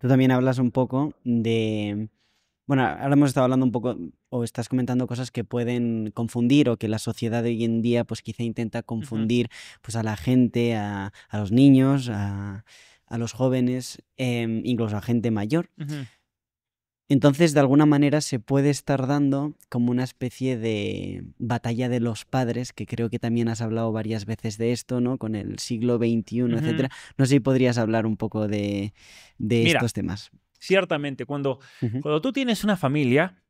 tú también hablas un poco de... Bueno, ahora hemos estado hablando un poco, o estás comentando cosas que pueden confundir o que la sociedad de hoy en día pues quizá intenta confundir pues a la gente, a, los niños, a, los jóvenes, em, incluso a gente mayor. Entonces, de alguna manera, se puede estar dando como una especie de batalla de los padres, que creo que también has hablado varias veces de esto, ¿no? Con el siglo XXI, etcétera. No sé si podrías hablar un poco de, de estos temas. Ciertamente, cuando, cuando tú tienes una familia,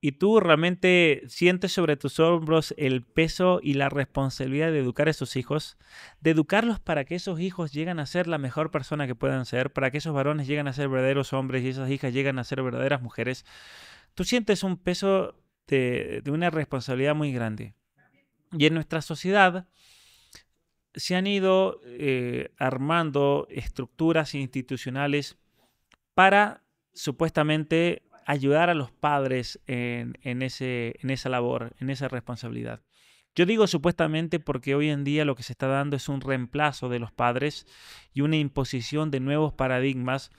y tú realmente sientes sobre tus hombros el peso y la responsabilidad de educar a esos hijos, de educarlos para que esos hijos lleguen a ser la mejor persona que puedan ser, para que esos varones lleguen a ser verdaderos hombres y esas hijas lleguen a ser verdaderas mujeres, tú sientes un peso de, una responsabilidad muy grande. Y en nuestra sociedad se han ido eh, armando estructuras institucionales para supuestamente ayudar a los padres en, ese, en esa labor, en esa responsabilidad. Yo digo supuestamente porque hoy en día lo que se está dando es un reemplazo de los padres y una imposición de nuevos paradigmas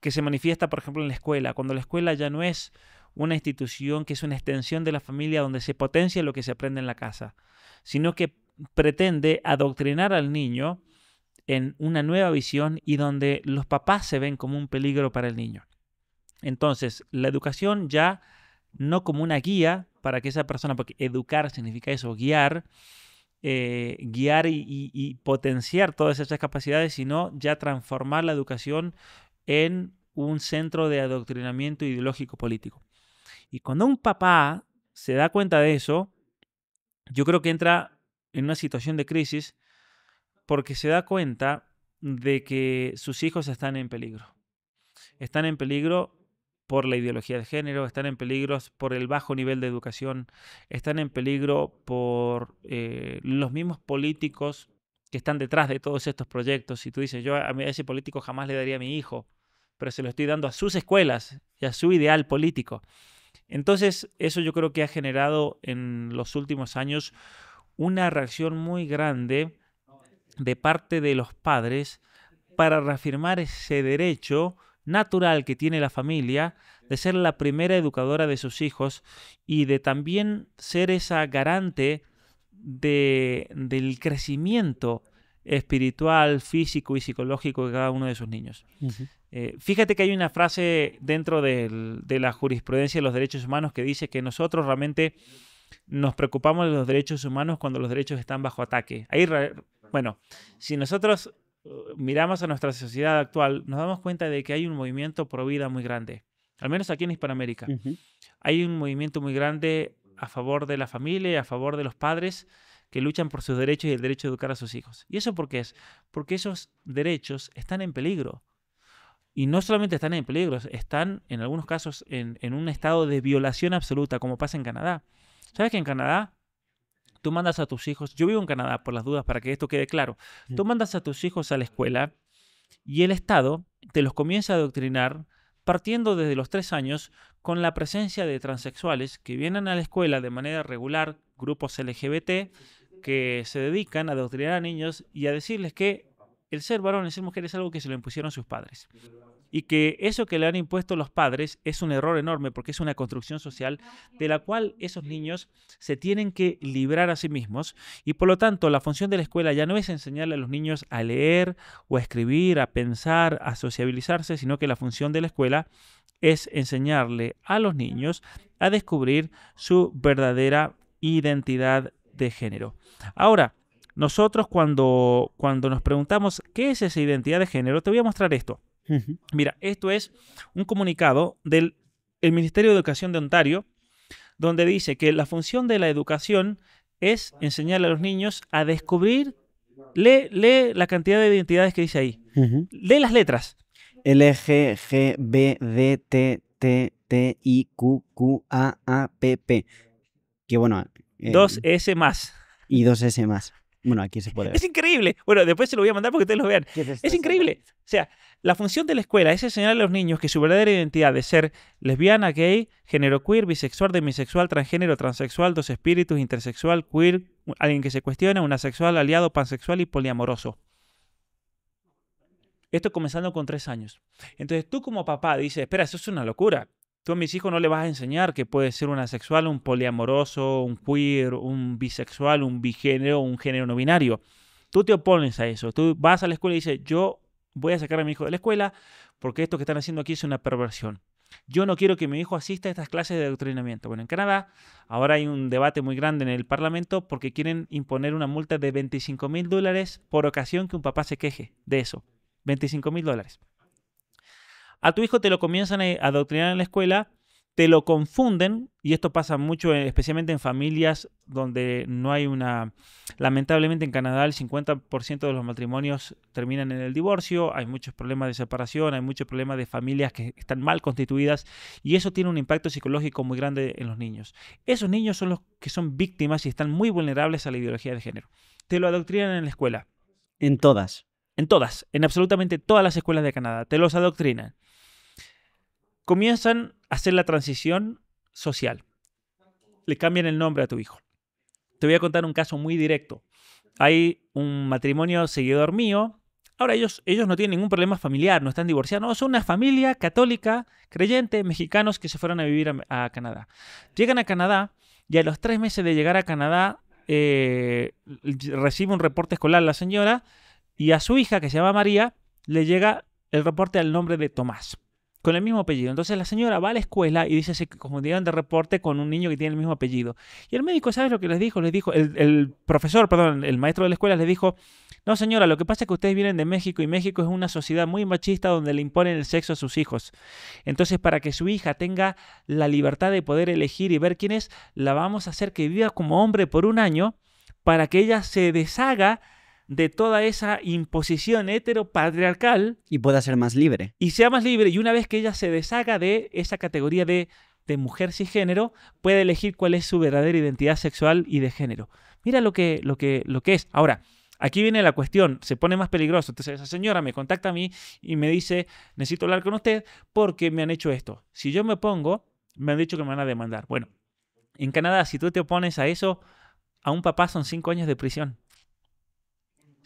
que se manifiesta, por ejemplo, en la escuela, cuando la escuela ya no es una institución que es una extensión de la familia donde se potencia lo que se aprende en la casa, sino que pretende adoctrinar al niño en una nueva visión y donde los papás se ven como un peligro para el niño. Entonces, la educación ya no como una guía para que esa persona, porque educar significa eso, guiar, eh, guiar y, potenciar todas esas capacidades, sino ya transformar la educación en un centro de adoctrinamiento ideológico político. Y cuando un papá se da cuenta de eso, yo creo que entra en una situación de crisis porque se da cuenta de que sus hijos están en peligro. Están en peligro por la ideología de género, están en peligro por el bajo nivel de educación, están en peligro por eh, los mismos políticos que están detrás de todos estos proyectos. Y tú dices, yo a ese político jamás le daría a mi hijo, pero se lo estoy dando a sus escuelas y a su ideal político. Entonces, eso yo creo que ha generado en los últimos años una reacción muy grande de parte de los padres para reafirmar ese derecho natural que tiene la familia de ser la primera educadora de sus hijos y de también ser esa garante de, del crecimiento espiritual, físico y psicológico de cada uno de sus niños. Eh, fíjate que hay una frase dentro de la jurisprudencia de los derechos humanos que dice que nosotros realmente nos preocupamos de los derechos humanos cuando los derechos están bajo ataque. Ahí, bueno, si nosotros miramos a nuestra sociedad actual, nos damos cuenta de que hay un movimiento pro vida muy grande, al menos aquí en Hispanoamérica. Hay un movimiento muy grande a favor de la familia, a favor de los padres que luchan por sus derechos y el derecho a educar a sus hijos. ¿Y eso por qué es? Porque esos derechos están en peligro. Y no solamente están en peligro, están en algunos casos en, en un estado de violación absoluta, como pasa en Canadá. ¿Sabes que en Canadá tú mandas a tus hijos, yo vivo en Canadá por las dudas para que esto quede claro, mm. tú mandas a tus hijos a la escuela y el Estado te los comienza a adoctrinar partiendo desde los tres años con la presencia de transexuales que vienen a la escuela de manera regular, grupos LGBT, que se dedican a adoctrinar a niños y a decirles que el ser varón, y ser mujer es algo que se lo impusieron sus padres y que eso que le han impuesto los padres es un error enorme porque es una construcción social de la cual esos niños se tienen que librar a sí mismos y por lo tanto la función de la escuela ya no es enseñarle a los niños a leer o a escribir, a pensar, a sociabilizarse, sino que la función de la escuela es enseñarle a los niños a descubrir su verdadera identidad de género. Ahora, nosotros cuando, cuando nos preguntamos qué es esa identidad de género, te voy a mostrar esto. Mira, esto es un comunicado del el Ministerio de Educación de Ontario, donde dice que la función de la educación es enseñar a los niños a descubrir, lee, la cantidad de identidades que dice ahí, lee las letras. L, G, G, B, D, T, T, T, I, Q, Q, A, A, P, P. Que bueno. Eh, dos S más. Y dos S más. Bueno, aquí se puede Es increíble. Bueno, después se lo voy a mandar porque ustedes lo vean. Es, increíble. O sea, la función de la escuela es enseñar a los niños que su verdadera identidad de ser lesbiana, gay, género queer, bisexual, demisexual, transgénero, transexual, dos espíritus, intersexual, queer, alguien que se cuestiona, unasexual, aliado, pansexual y poliamoroso. Esto comenzando con tres años. Entonces tú como papá dices, espera, eso es una locura tú a mis hijos no le vas a enseñar que puede ser un asexual, un poliamoroso, un queer, un bisexual, un bigénero, un género no binario. Tú te opones a eso. Tú vas a la escuela y dices, yo voy a sacar a mi hijo de la escuela porque esto que están haciendo aquí es una perversión. Yo no quiero que mi hijo asista a estas clases de adoctrinamiento. Bueno, en Canadá ahora hay un debate muy grande en el Parlamento porque quieren imponer una multa de 25 mil dólares por ocasión que un papá se queje de eso. 25 mil dólares a tu hijo te lo comienzan a adoctrinar en la escuela, te lo confunden, y esto pasa mucho, eh, especialmente en familias donde no hay una... Lamentablemente en Canadá el 50% de los matrimonios terminan en el divorcio, hay muchos problemas de separación, hay muchos problemas de familias que están mal constituidas, y eso tiene un impacto psicológico muy grande en los niños. Esos niños son los que son víctimas y están muy vulnerables a la ideología de género. Te lo adoctrinan en la escuela. En todas. En todas, en absolutamente todas las escuelas de Canadá. Te los adoctrinan comienzan a hacer la transición social. Le cambian el nombre a tu hijo. Te voy a contar un caso muy directo. Hay un matrimonio seguidor mío. Ahora ellos, ellos no tienen ningún problema familiar, no están divorciados. son una familia católica, creyente, mexicanos que se fueron a vivir a, Canadá. Llegan a Canadá y a los tres meses de llegar a Canadá eh, recibe un reporte escolar la señora y a su hija, que se llama María, le llega el reporte al nombre de Tomás con el mismo apellido. Entonces la señora va a la escuela y dice que se confundieron de reporte con un niño que tiene el mismo apellido. Y el médico, ¿sabes lo que les dijo? Les dijo, el, profesor, perdón, el maestro de la escuela les dijo, no señora, lo que pasa es que ustedes vienen de México y México es una sociedad muy machista donde le imponen el sexo a sus hijos. Entonces para que su hija tenga la libertad de poder elegir y ver quién es, la vamos a hacer que viva como hombre por un año para que ella se deshaga de toda esa imposición heteropatriarcal. Y pueda ser más libre. Y sea más libre. Y una vez que ella se deshaga de esa categoría de, de mujer cisgénero, puede elegir cuál es su verdadera identidad sexual y de género. Mira lo que, lo que, lo que es. Ahora, Aquí viene la cuestión, se pone más peligroso. Entonces esa señora me contacta a mí y me dice, necesito hablar con usted porque me han hecho esto. Si yo me pongo, me han dicho que me van a demandar. Bueno, en Canadá, si tú te opones a eso, a un papá son cinco años de prisión.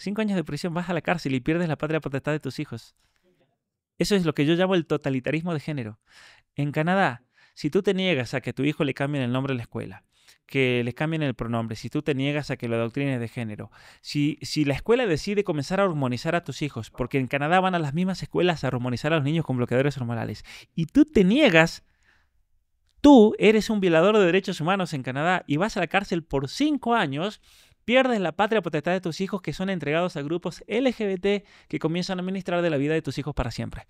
Cinco años de prisión, vas a la cárcel y pierdes la patria potestad de tus hijos. Eso es lo que yo llamo el totalitarismo de género. En Canadá, si tú te niegas a que a tu hijo le cambien el nombre de la escuela, que les cambien el pronombre, si tú te niegas a que lo doctrines de género, si, si la escuela decide comenzar a hormonizar a tus hijos, porque en Canadá van a las mismas escuelas a hormonizar a los niños con bloqueadores hormonales, y tú te niegas, tú eres un violador de derechos humanos en Canadá y vas a la cárcel por cinco años Pierdes la patria potestad de tus hijos que son entregados a grupos LGBT que comienzan a administrar de la vida de tus hijos para siempre.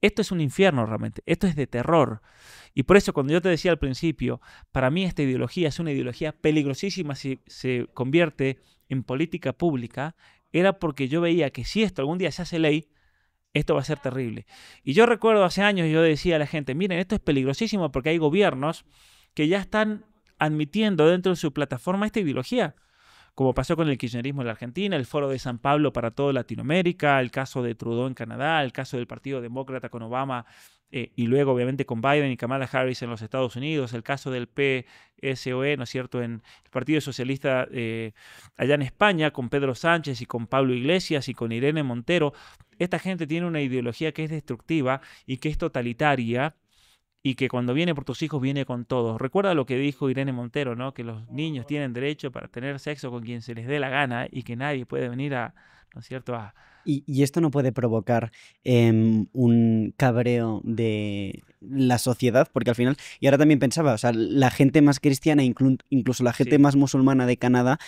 Esto es un infierno realmente, esto es de terror. Y por eso cuando yo te decía al principio, para mí esta ideología es una ideología peligrosísima si se convierte en política pública, era porque yo veía que si esto algún día se hace ley, esto va a ser terrible. Y yo recuerdo hace años yo decía a la gente, miren, esto es peligrosísimo porque hay gobiernos que ya están admitiendo dentro de su plataforma esta ideología, como pasó con el kirchnerismo en la Argentina, el foro de San Pablo para toda Latinoamérica, el caso de Trudeau en Canadá, el caso del Partido Demócrata con Obama eh, y luego obviamente con Biden y Kamala Harris en los Estados Unidos, el caso del PSOE, ¿no es cierto?, en el Partido Socialista eh, allá en España, con Pedro Sánchez y con Pablo Iglesias y con Irene Montero. Esta gente tiene una ideología que es destructiva y que es totalitaria y que cuando viene por tus hijos viene con todos. Recuerda lo que dijo Irene Montero, ¿no? Que los niños tienen derecho para tener sexo con quien se les dé la gana y que nadie puede venir a, ¿no es cierto? A... Y, esto no puede provocar em, un cabreo de la sociedad, porque al final, y ahora también pensaba, o sea, la gente más cristiana, incluso la gente más musulmana de Canadá,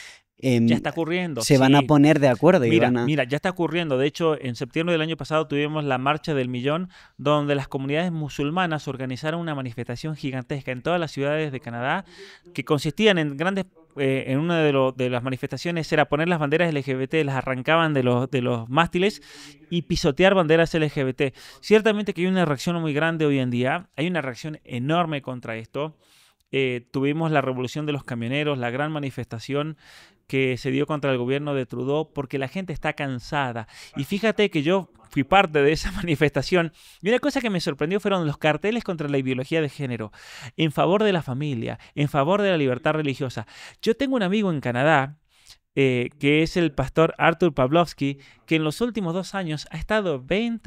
Em, ya está ocurriendo. Se van a poner de acuerdo. Mira, mira, ya está ocurriendo. De hecho, en septiembre del año pasado tuvimos la Marcha del Millón, donde las comunidades musulmanas organizaron una manifestación gigantesca en todas las ciudades de Canadá, que consistían en grandes eh, en una de, las manifestaciones era poner las banderas LGBT, las arrancaban de los, de los mástiles y pisotear banderas LGBT. Ciertamente que hay una reacción muy grande hoy en día, hay una reacción enorme contra esto. Eh, tuvimos la revolución de los camioneros, la gran manifestación que se dio contra el gobierno de Trudeau, porque la gente está cansada. Y fíjate que yo fui parte de esa manifestación y una cosa que me sorprendió fueron los carteles contra la ideología de género, en favor de la familia, en favor de la libertad religiosa. Yo tengo un amigo en Canadá eh, que es el pastor Arthur Pavlovsky, que en los últimos dos años ha estado 20